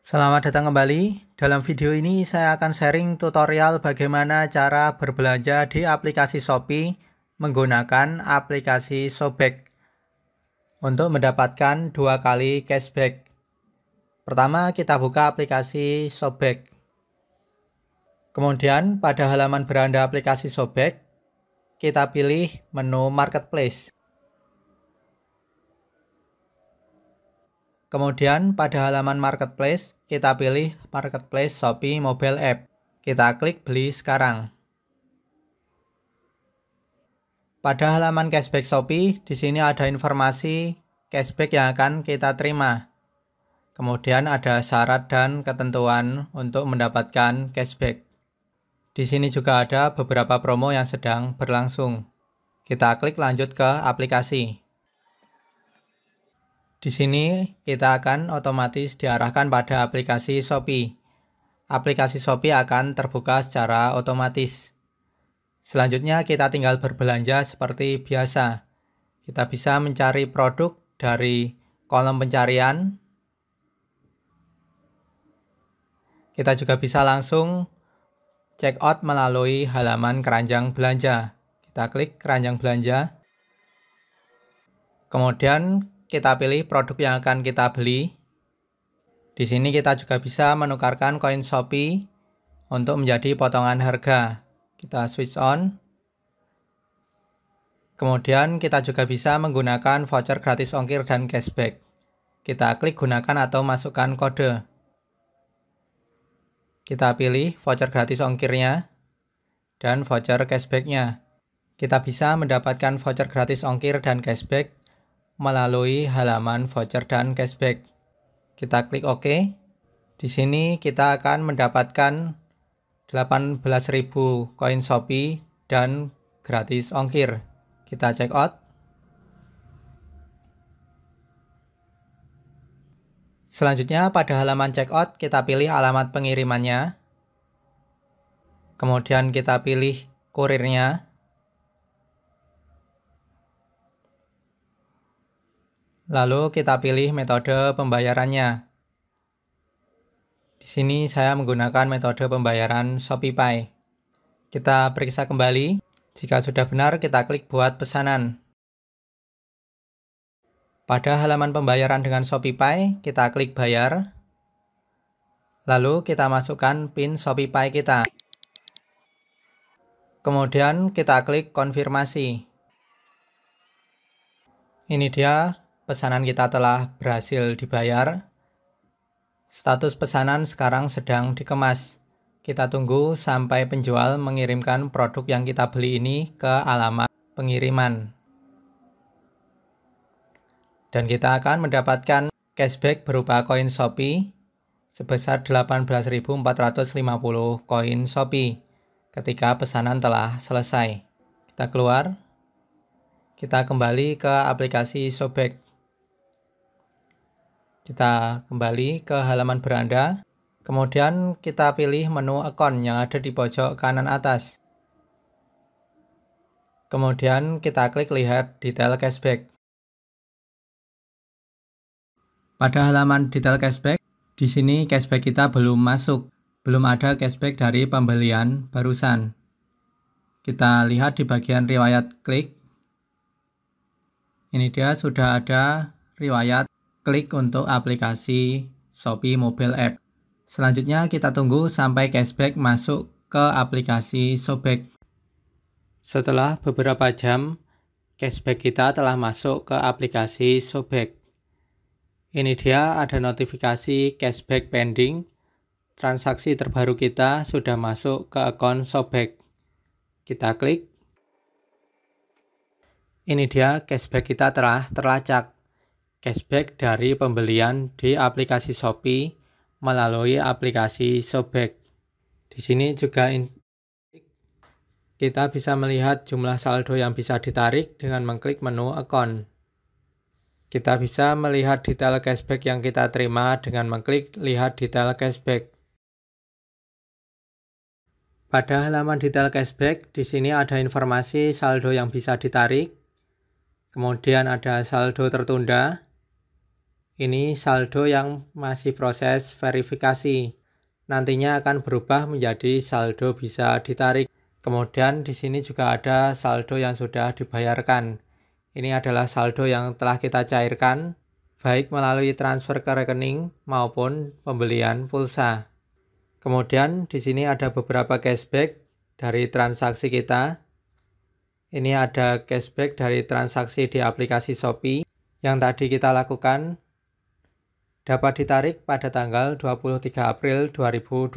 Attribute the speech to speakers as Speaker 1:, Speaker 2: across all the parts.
Speaker 1: Selamat datang kembali. Dalam video ini saya akan sharing tutorial bagaimana cara berbelanja di aplikasi Shopee menggunakan aplikasi Sobek untuk mendapatkan dua kali cashback. Pertama kita buka aplikasi Sobek. Kemudian pada halaman beranda aplikasi Sobek, kita pilih menu Marketplace. Kemudian pada halaman marketplace, kita pilih marketplace Shopee Mobile App. Kita klik beli sekarang. Pada halaman cashback Shopee, di sini ada informasi cashback yang akan kita terima. Kemudian ada syarat dan ketentuan untuk mendapatkan cashback. Di sini juga ada beberapa promo yang sedang berlangsung. Kita klik lanjut ke aplikasi. Di sini kita akan otomatis diarahkan pada aplikasi Shopee. Aplikasi Shopee akan terbuka secara otomatis. Selanjutnya kita tinggal berbelanja seperti biasa. Kita bisa mencari produk dari kolom pencarian. Kita juga bisa langsung check out melalui halaman keranjang belanja. Kita klik keranjang belanja. Kemudian kita pilih produk yang akan kita beli. Di sini kita juga bisa menukarkan koin Shopee untuk menjadi potongan harga. Kita switch on. Kemudian kita juga bisa menggunakan voucher gratis ongkir dan cashback. Kita klik gunakan atau masukkan kode. Kita pilih voucher gratis ongkirnya dan voucher cashbacknya. Kita bisa mendapatkan voucher gratis ongkir dan cashback melalui halaman voucher dan cashback. Kita klik OK. Di sini kita akan mendapatkan 18.000 koin Shopee dan gratis ongkir. Kita check out. Selanjutnya pada halaman check out kita pilih alamat pengirimannya. Kemudian kita pilih kurirnya. Lalu kita pilih metode pembayarannya. Di sini saya menggunakan metode pembayaran ShopeePay. Kita periksa kembali. Jika sudah benar, kita klik buat pesanan. Pada halaman pembayaran dengan ShopeePay, kita klik bayar. Lalu kita masukkan PIN ShopeePay kita. Kemudian kita klik konfirmasi. Ini dia pesanan kita telah berhasil dibayar. Status pesanan sekarang sedang dikemas. Kita tunggu sampai penjual mengirimkan produk yang kita beli ini ke alamat pengiriman. Dan kita akan mendapatkan cashback berupa koin Shopee sebesar 18.450 koin Shopee ketika pesanan telah selesai. Kita keluar. Kita kembali ke aplikasi Shopee. Kita kembali ke halaman beranda, kemudian kita pilih menu account yang ada di pojok kanan atas. Kemudian kita klik lihat detail cashback. Pada halaman detail cashback, di sini cashback kita belum masuk, belum ada cashback dari pembelian barusan. Kita lihat di bagian riwayat klik. Ini dia sudah ada riwayat Klik untuk aplikasi Shopee Mobile App. Selanjutnya kita tunggu sampai cashback masuk ke aplikasi Sobek. Setelah beberapa jam, cashback kita telah masuk ke aplikasi Sobek. Ini dia ada notifikasi cashback pending. Transaksi terbaru kita sudah masuk ke akun Sobek. Kita klik. Ini dia cashback kita telah terlacak cashback dari pembelian di aplikasi Shopee melalui aplikasi Shopback. Di sini juga kita bisa melihat jumlah saldo yang bisa ditarik dengan mengklik menu account. Kita bisa melihat detail cashback yang kita terima dengan mengklik lihat detail cashback. Pada halaman detail cashback, di sini ada informasi saldo yang bisa ditarik, kemudian ada saldo tertunda, ini saldo yang masih proses verifikasi. Nantinya akan berubah menjadi saldo bisa ditarik. Kemudian di sini juga ada saldo yang sudah dibayarkan. Ini adalah saldo yang telah kita cairkan, baik melalui transfer ke rekening maupun pembelian pulsa. Kemudian di sini ada beberapa cashback dari transaksi kita. Ini ada cashback dari transaksi di aplikasi Shopee yang tadi kita lakukan dapat ditarik pada tanggal 23 April 2020.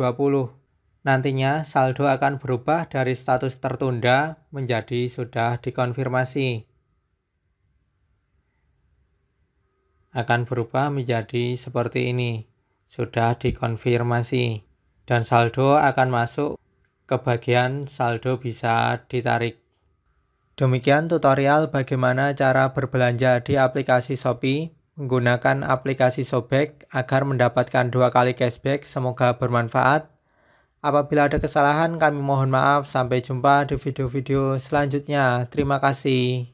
Speaker 1: Nantinya saldo akan berubah dari status tertunda menjadi sudah dikonfirmasi. Akan berubah menjadi seperti ini, sudah dikonfirmasi. Dan saldo akan masuk ke bagian saldo bisa ditarik. Demikian tutorial bagaimana cara berbelanja di aplikasi Shopee menggunakan aplikasi Sobek agar mendapatkan dua kali cashback. Semoga bermanfaat. Apabila ada kesalahan, kami mohon maaf. Sampai jumpa di video-video selanjutnya. Terima kasih.